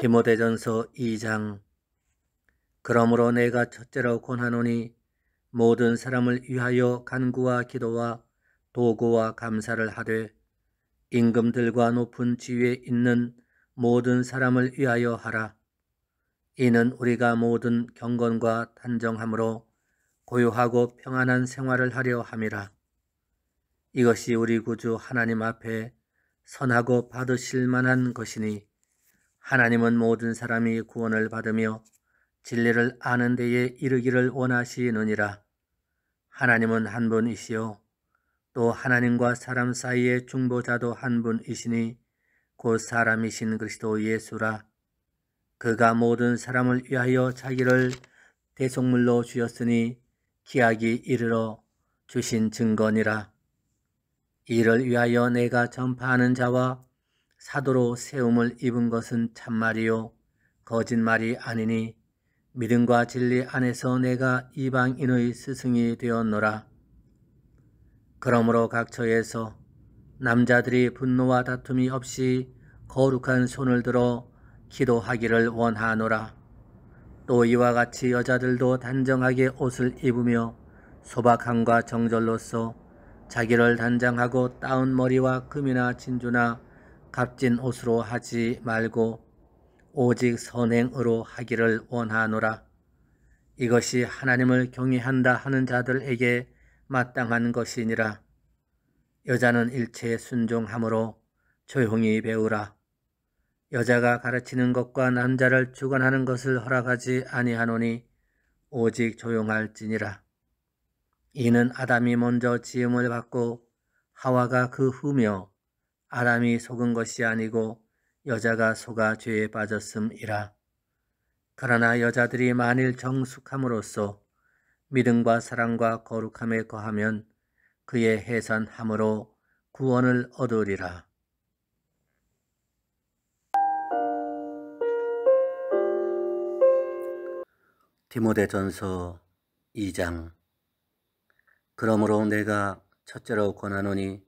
디모대전서 2장 그러므로 내가 첫째로 권하노니 모든 사람을 위하여 간구와 기도와 도구와 감사를 하되 임금들과 높은 지위에 있는 모든 사람을 위하여 하라. 이는 우리가 모든 경건과 단정함으로 고요하고 평안한 생활을 하려 함이라. 이것이 우리 구주 하나님 앞에 선하고 받으실 만한 것이니 하나님은 모든 사람이 구원을 받으며 진리를 아는 데에 이르기를 원하시느니라. 하나님은 한 분이시요. 또 하나님과 사람 사이의 중보자도 한 분이시니 곧 사람이신 그리스도 예수라. 그가 모든 사람을 위하여 자기를 대속물로 주었으니 기약이 이르러 주신 증거니라. 이를 위하여 내가 전파하는 자와 사도로 세움을 입은 것은 참말이요 거짓말이 아니니 믿음과 진리 안에서 내가 이방인의 스승이 되었노라. 그러므로 각 처에서 남자들이 분노와 다툼이 없이 거룩한 손을 들어 기도하기를 원하노라. 또 이와 같이 여자들도 단정하게 옷을 입으며 소박함과 정절로서 자기를 단장하고 따운 머리와 금이나 진주나 값진 옷으로 하지 말고 오직 선행으로 하기를 원하노라. 이것이 하나님을 경외한다 하는 자들에게 마땅한 것이니라. 여자는 일체에 순종함으로 조용히 배우라. 여자가 가르치는 것과 남자를 주관하는 것을 허락하지 아니하노니 오직 조용할지니라. 이는 아담이 먼저 지음을 받고 하와가 그 후며 아람이 속은 것이 아니고 여자가 속아 죄에 빠졌음이라. 그러나 여자들이 만일 정숙함으로써 믿음과 사랑과 거룩함에 거하면 그의 해산함으로 구원을 얻으리라. 디모데전서 2장 그러므로 내가 첫째로 권하노니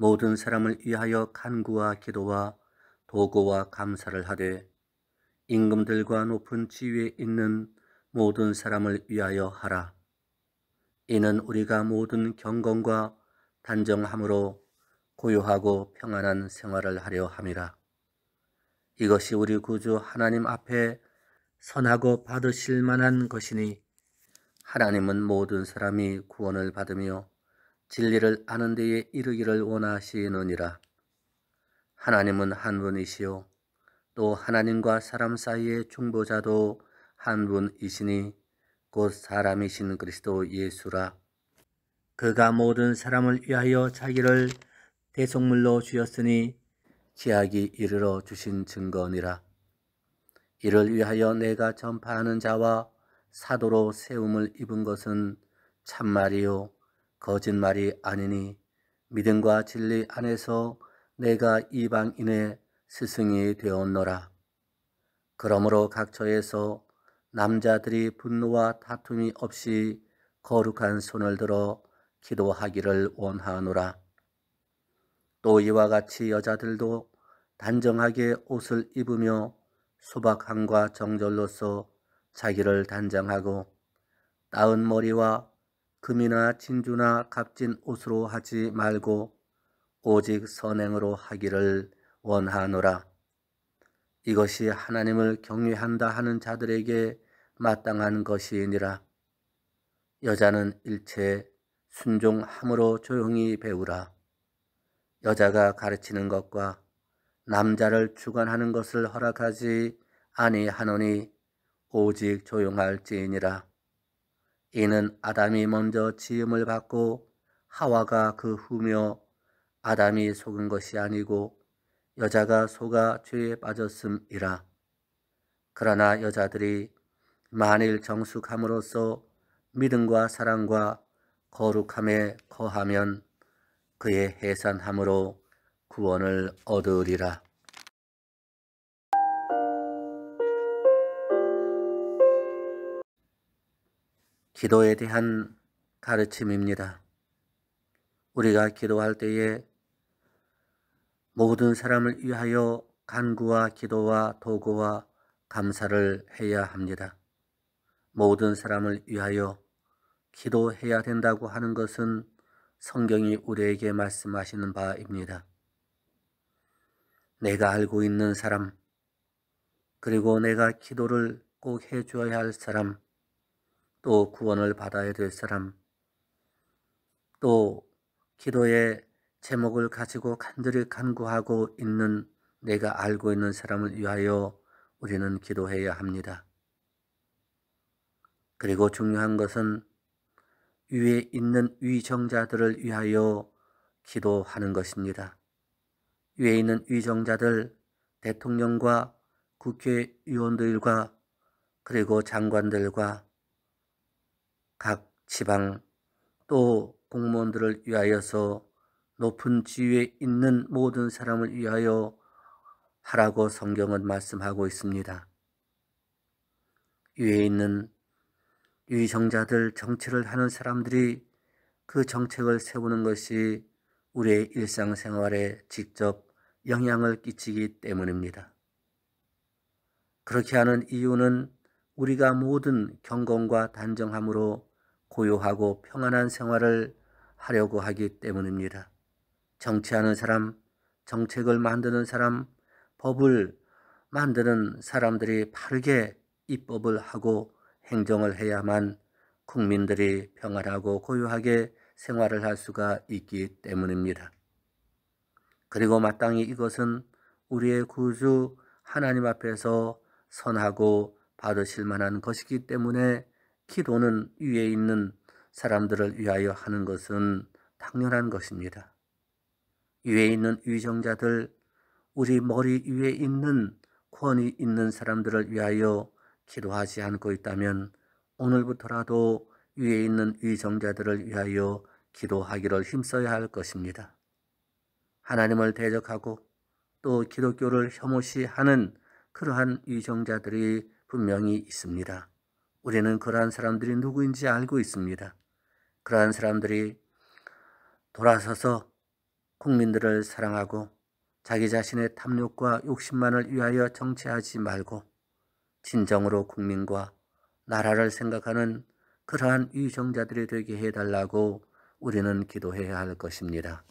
모든 사람을 위하여 간구와 기도와 도구와 감사를 하되 임금들과 높은 지위에 있는 모든 사람을 위하여 하라. 이는 우리가 모든 경건과 단정함으로 고요하고 평안한 생활을 하려 함이라. 이것이 우리 구주 하나님 앞에 선하고 받으실 만한 것이니 하나님은 모든 사람이 구원을 받으며 진리를 아는 데에 이르기를 원하시느니라. 하나님은 한 분이시요 또 하나님과 사람 사이의 중보자도 한 분이시니 곧 사람이신 그리스도 예수라. 그가 모든 사람을 위하여 자기를 대속물로 주었으니 지약이 이르러 주신 증거니라. 이를 위하여 내가 전파하는 자와 사도로 세움을 입은 것은 참말이요 거짓말이 아니니 믿음과 진리 안에서 내가 이방인의 스승이 되었노라. 그러므로 각 처에서 남자들이 분노와 다툼이 없이 거룩한 손을 들어 기도하기를 원하노라. 또 이와 같이 여자들도 단정하게 옷을 입으며 소박함과 정절로서 자기를 단장하고 따은 머리와 금이나 진주나 값진 옷으로 하지 말고 오직 선행으로 하기를 원하노라. 이것이 하나님을 경외한다 하는 자들에게 마땅한 것이니라. 여자는 일체 순종함으로 조용히 배우라. 여자가 가르치는 것과 남자를 주관하는 것을 허락하지 아니하노니 오직 조용할지니라. 이는 아담이 먼저 지음을 받고 하와가 그 후며 아담이 속은 것이 아니고 여자가 속아 죄에 빠졌음이라. 그러나 여자들이 만일 정숙함으로써 믿음과 사랑과 거룩함에 거하면 그의 해산함으로 구원을 얻으리라. 기도에 대한 가르침입니다. 우리가 기도할 때에 모든 사람을 위하여 간구와 기도와 도구와 감사를 해야 합니다. 모든 사람을 위하여 기도해야 된다고 하는 것은 성경이 우리에게 말씀하시는 바입니다. 내가 알고 있는 사람, 그리고 내가 기도를 꼭 해줘야 할 사람, 또 구원을 받아야 될 사람, 또 기도의 제목을 가지고 간절히 간구하고 있는 내가 알고 있는 사람을 위하여 우리는 기도해야 합니다. 그리고 중요한 것은 위에 있는 위정자들을 위하여 기도하는 것입니다. 위에 있는 위정자들, 대통령과 국회의원들과 그리고 장관들과 각 지방 또 공무원들을 위하여서 높은 지위에 있는 모든 사람을 위하여 하라고 성경은 말씀하고 있습니다. 위에 있는 위정자들 정치를 하는 사람들이 그 정책을 세우는 것이 우리의 일상생활에 직접 영향을 끼치기 때문입니다. 그렇게 하는 이유는 우리가 모든 경건과 단정함으로 고요하고 평안한 생활을 하려고 하기 때문입니다. 정치하는 사람, 정책을 만드는 사람, 법을 만드는 사람들이 빠르게 입법을 하고 행정을 해야만 국민들이 평안하고 고요하게 생활을 할 수가 있기 때문입니다. 그리고 마땅히 이것은 우리의 구주 하나님 앞에서 선하고 받으실 만한 것이기 때문에 기도는 위에 있는 사람들을 위하여 하는 것은 당연한 것입니다. 위에 있는 위정자들, 우리 머리 위에 있는 권위 있는 사람들을 위하여 기도하지 않고 있다면 오늘부터라도 위에 있는 위정자들을 위하여 기도하기를 힘써야 할 것입니다. 하나님을 대적하고 또 기독교를 혐오시하는 그러한 위정자들이 분명히 있습니다. 우리는 그러한 사람들이 누구인지 알고 있습니다. 그러한 사람들이 돌아서서 국민들을 사랑하고 자기 자신의 탐욕과 욕심만을 위하여 정치하지 말고 진정으로 국민과 나라를 생각하는 그러한 위정자들이 되게 해달라고 우리는 기도해야 할 것입니다.